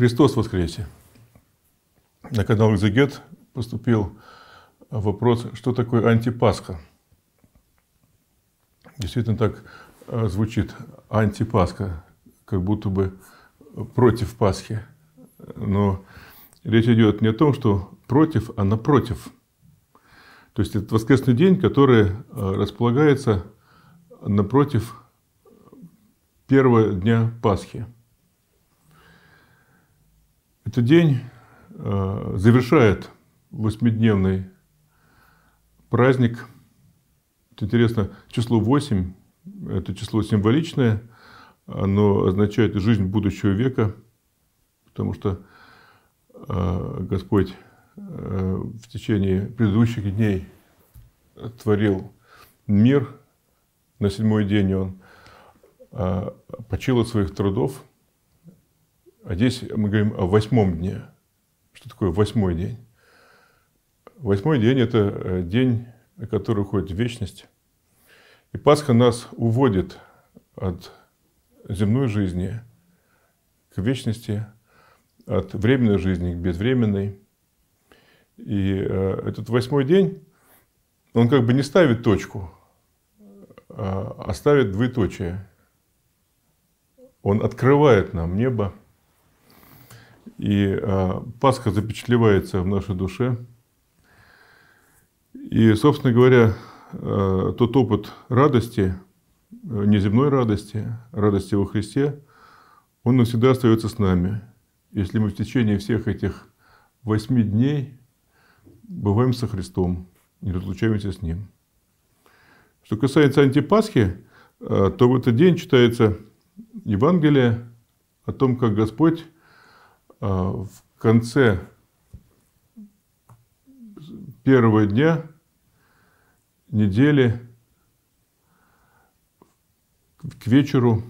Христос воскресе. На канал «Экзегет» поступил вопрос, что такое антипасха. Действительно так э, звучит антипасха, как будто бы против Пасхи. Но речь идет не о том, что против, а напротив. То есть это воскресный день, который э, располагается напротив первого дня Пасхи. Этот день э, завершает восьмидневный праздник. Это интересно, число 8 – это число символичное, оно означает жизнь будущего века, потому что э, Господь э, в течение предыдущих дней творил мир, на седьмой день Он почил от своих трудов – а здесь мы говорим о восьмом дне. Что такое восьмой день? Восьмой день – это э, день, который уходит в вечность. И Пасха нас уводит от земной жизни к вечности, от временной жизни к безвременной. И э, этот восьмой день, он как бы не ставит точку, а, а ставит двоеточие. Он открывает нам небо – и а, Пасха запечатлевается в нашей душе. И, собственно говоря, а, тот опыт радости, э, неземной радости, радости во Христе, он навсегда остается с нами. Если мы в течение всех этих восьми дней бываем со Христом, не разлучаемся с Ним. Что касается антипасхи, э, то в этот день читается Евангелие о том, как Господь а, в конце первого дня недели к вечеру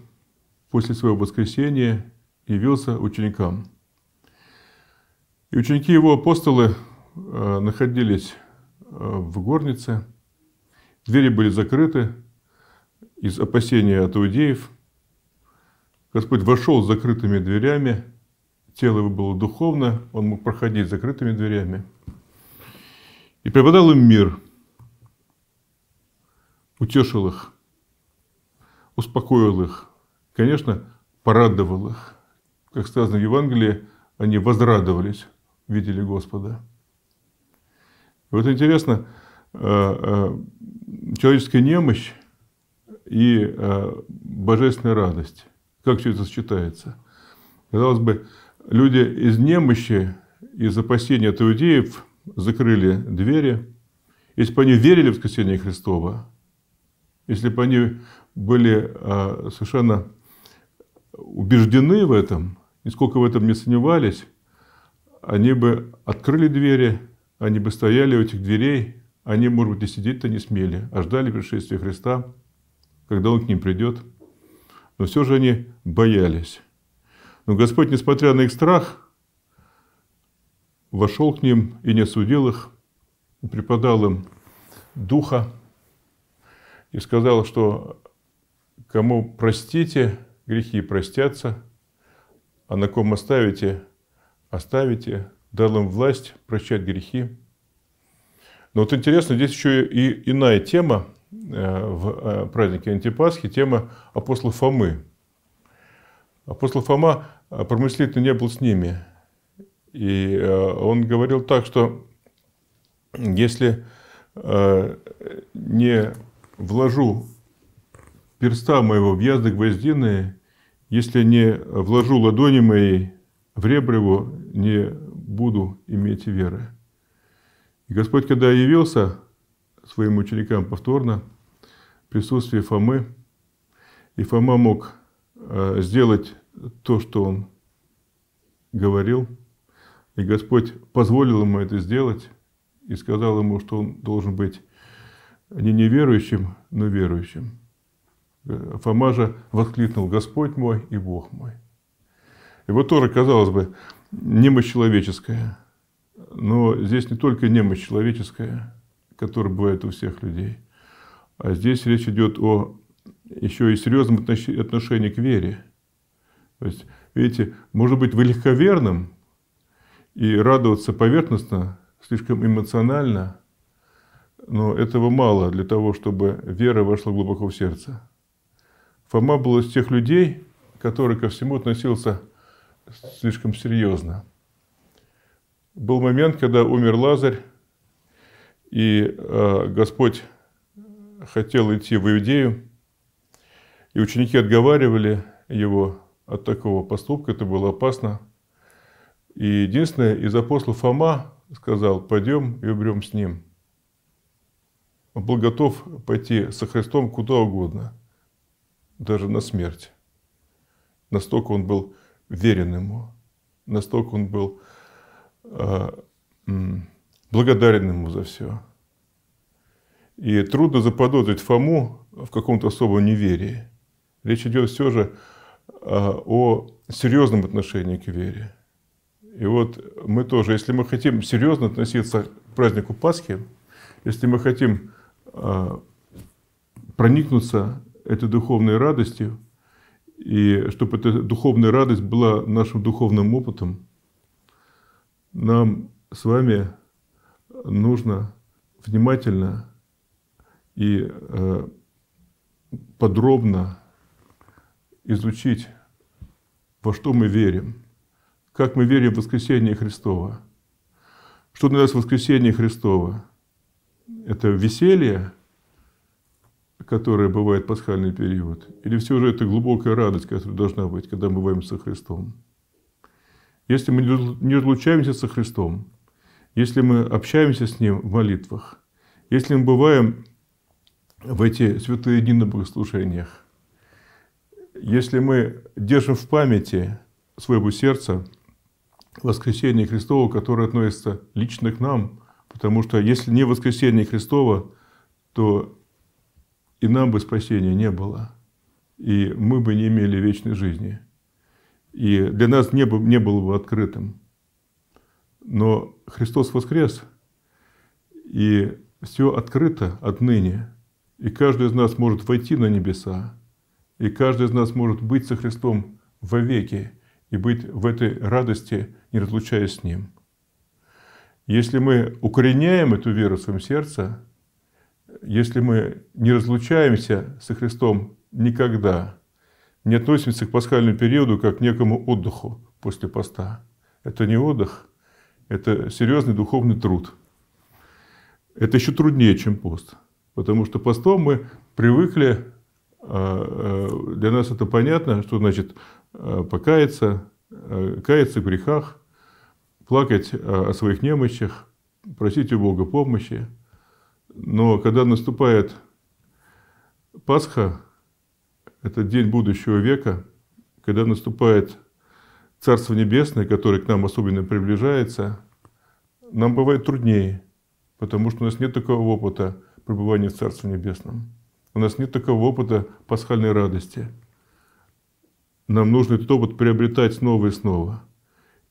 после своего воскресения явился ученикам. И ученики его апостолы а, находились а, в горнице, двери были закрыты из опасения от иудеев. Господь вошел с закрытыми дверями – тело его было духовно, он мог проходить закрытыми дверями. И преподал им мир, утешил их, успокоил их, конечно, порадовал их. Как сказано в Евангелии, они возрадовались, видели Господа. И вот интересно, э, э, человеческая немощь и э, божественная радость, как все это сочетается. Казалось бы, Люди из немощи, из опасения от иудеев закрыли двери. Если бы они верили в воскресение Христова, если бы они были а, совершенно убеждены в этом, нисколько в этом не сомневались, они бы открыли двери, они бы стояли у этих дверей, они, может быть, и сидеть-то не смели, а ждали пришествия Христа, когда Он к ним придет. Но все же они боялись. Но Господь, несмотря на их страх, вошел к ним и не осудил их, и преподал им духа и сказал, что кому простите, грехи простятся, а на ком оставите, оставите, дал им власть прощать грехи. Но вот интересно, здесь еще и иная тема э, в э, празднике Антипасхи, тема апостола Фомы. Апостол Фома а промыслитель не был с ними. И э, он говорил так, что если э, не вложу перста моего в язык гвоздиные, если не вложу ладони моей в ребра его, не буду иметь веры. И Господь, когда явился своим ученикам повторно, в присутствии Фомы, и Фома мог э, сделать то, что он говорил, и Господь позволил ему это сделать, и сказал ему, что он должен быть не неверующим, но верующим. Фома же воскликнул «Господь мой и Бог мой». И вот Тора, казалось бы, немощь человеческая. Но здесь не только немощь человеческая, которая бывает у всех людей, а здесь речь идет о еще и серьезном отношении к вере – то есть, видите, может быть, вы легковерным и радоваться поверхностно, слишком эмоционально, но этого мало для того, чтобы вера вошла глубоко в сердце. Фома был из тех людей, который ко всему относился слишком серьезно. Был момент, когда умер Лазарь, и э, Господь хотел идти в Иудею, и ученики отговаривали его, от такого поступка, это было опасно. И единственное, из апостол Фома сказал, пойдем и уберем с ним. Он был готов пойти со Христом куда угодно, даже на смерть. Настолько он был верен ему, настолько он был э, благодарен ему за все. И трудно заподозрить Фому в каком-то особом неверии. Речь идет все же о Э, о серьезном отношении к вере. И вот мы тоже, если мы хотим серьезно относиться к празднику Пасхи, если мы хотим э, проникнуться этой духовной радостью, и чтобы эта духовная радость была нашим духовным опытом, нам с вами нужно внимательно и э, подробно изучить, во что мы верим, как мы верим в воскресение Христова. Что для нас воскресение Христова? Это веселье, которое бывает в пасхальный период, или все же это глубокая радость, которая должна быть, когда мы бываем со Христом? Если мы не разлучаемся со Христом, если мы общаемся с Ним в молитвах, если мы бываем в эти святые дни на богослужениях, если мы держим в памяти своего сердца воскресение Христова, которое относится лично к нам, потому что если не воскресение Христова, то и нам бы спасения не было, и мы бы не имели вечной жизни. И для нас небо не было бы открытым. Но Христос воскрес, и все открыто отныне, и каждый из нас может войти на небеса, и каждый из нас может быть со Христом вовеки и быть в этой радости, не разлучаясь с Ним. Если мы укореняем эту веру в своем сердце, если мы не разлучаемся со Христом никогда, не относимся к пасхальному периоду как к некому отдыху после поста. Это не отдых, это серьезный духовный труд. Это еще труднее, чем пост. Потому что постом мы привыкли а, э, для нас это понятно, что значит э, покаяться, э, каяться в грехах, плакать о своих немощах, просить у Бога помощи. Но когда наступает Пасха, это день будущего века, когда наступает Царство Небесное, которое к нам особенно приближается, нам бывает труднее, потому что у нас нет такого опыта пребывания в Царстве Небесном. У нас нет такого опыта пасхальной радости. Нам нужно этот опыт приобретать снова и снова.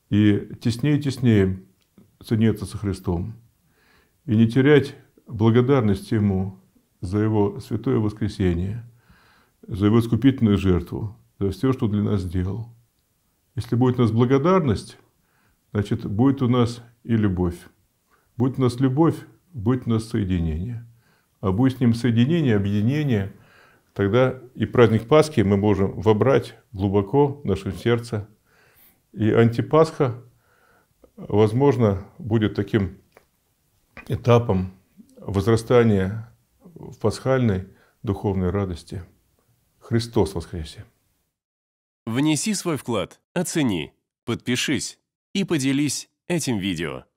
И теснее и теснее соединяться со Христом. И не терять благодарность Ему за Его святое воскресение, за Его искупительную жертву, за все, что для нас сделал. Если будет у нас благодарность, значит, будет у нас и любовь. Будет у нас любовь, будет у нас соединение – а будет с ним соединение, объединение, тогда и праздник Пасхи мы можем вобрать глубоко в наше сердце. И антипасха, возможно, будет таким этапом возрастания в пасхальной духовной радости. Христос воскресе! Внеси свой вклад, оцени, подпишись и поделись этим видео.